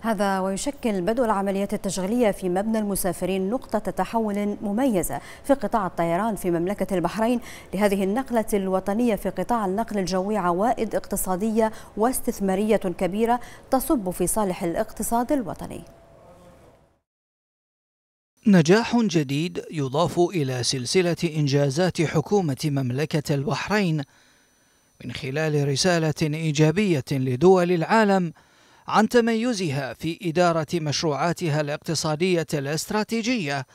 هذا ويشكل بدء العمليات التشغيلية في مبنى المسافرين نقطة تحول مميزة في قطاع الطيران في مملكة البحرين لهذه النقلة الوطنية في قطاع النقل الجوي عوائد اقتصادية واستثمارية كبيرة تصب في صالح الاقتصاد الوطني نجاح جديد يضاف إلى سلسلة إنجازات حكومة مملكة البحرين من خلال رسالة إيجابية لدول العالم عن تميزها في إدارة مشروعاتها الاقتصادية الاستراتيجية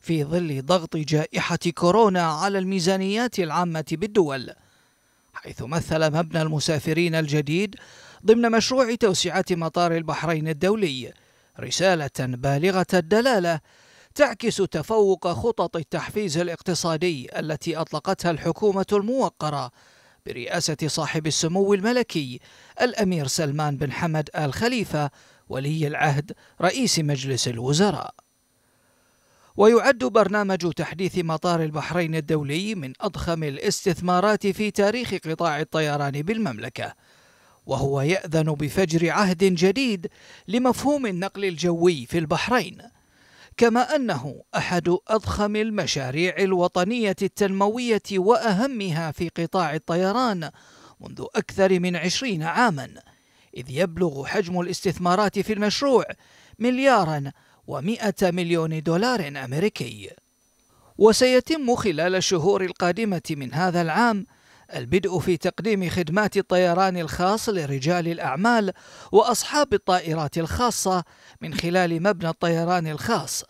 في ظل ضغط جائحة كورونا على الميزانيات العامة بالدول حيث مثل مبنى المسافرين الجديد ضمن مشروع توسعة مطار البحرين الدولي رسالة بالغة الدلالة تعكس تفوق خطط التحفيز الاقتصادي التي أطلقتها الحكومة الموقرة برئاسة صاحب السمو الملكي الأمير سلمان بن حمد آل خليفة ولي العهد رئيس مجلس الوزراء. ويعد برنامج تحديث مطار البحرين الدولي من أضخم الاستثمارات في تاريخ قطاع الطيران بالمملكة، وهو يأذن بفجر عهد جديد لمفهوم النقل الجوي في البحرين. كما أنه أحد أضخم المشاريع الوطنية التنموية وأهمها في قطاع الطيران منذ أكثر من عشرين عاماً إذ يبلغ حجم الاستثمارات في المشروع ملياراً ومئة مليون دولار أمريكي وسيتم خلال الشهور القادمة من هذا العام البدء في تقديم خدمات الطيران الخاص لرجال الأعمال وأصحاب الطائرات الخاصة من خلال مبنى الطيران الخاص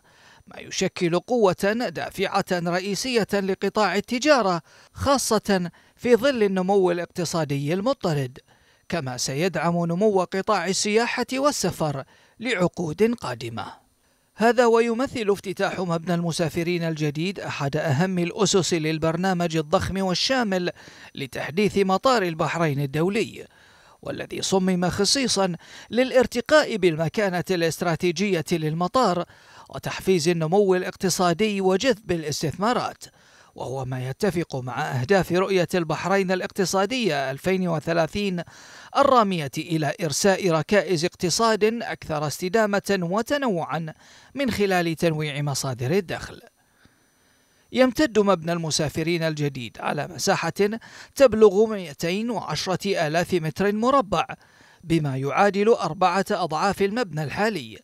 ما يشكل قوة دافعة رئيسية لقطاع التجارة خاصة في ظل النمو الاقتصادي المضطرد كما سيدعم نمو قطاع السياحة والسفر لعقود قادمة هذا ويمثل افتتاح مبنى المسافرين الجديد أحد أهم الأسس للبرنامج الضخم والشامل لتحديث مطار البحرين الدولي والذي صمم خصيصا للارتقاء بالمكانة الاستراتيجية للمطار وتحفيز النمو الاقتصادي وجذب الاستثمارات وهو ما يتفق مع أهداف رؤية البحرين الاقتصادية 2030 الرامية إلى إرساء ركائز اقتصاد أكثر استدامة وتنوعا من خلال تنويع مصادر الدخل. يمتد مبنى المسافرين الجديد على مساحة تبلغ 210 آلاف متر مربع بما يعادل أربعة أضعاف المبنى الحالي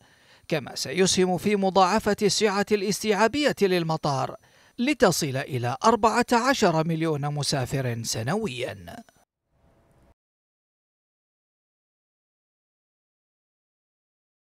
كما سيسهم في مضاعفة السعة الاستيعابية للمطار لتصل إلى 14 مليون مسافر سنوياً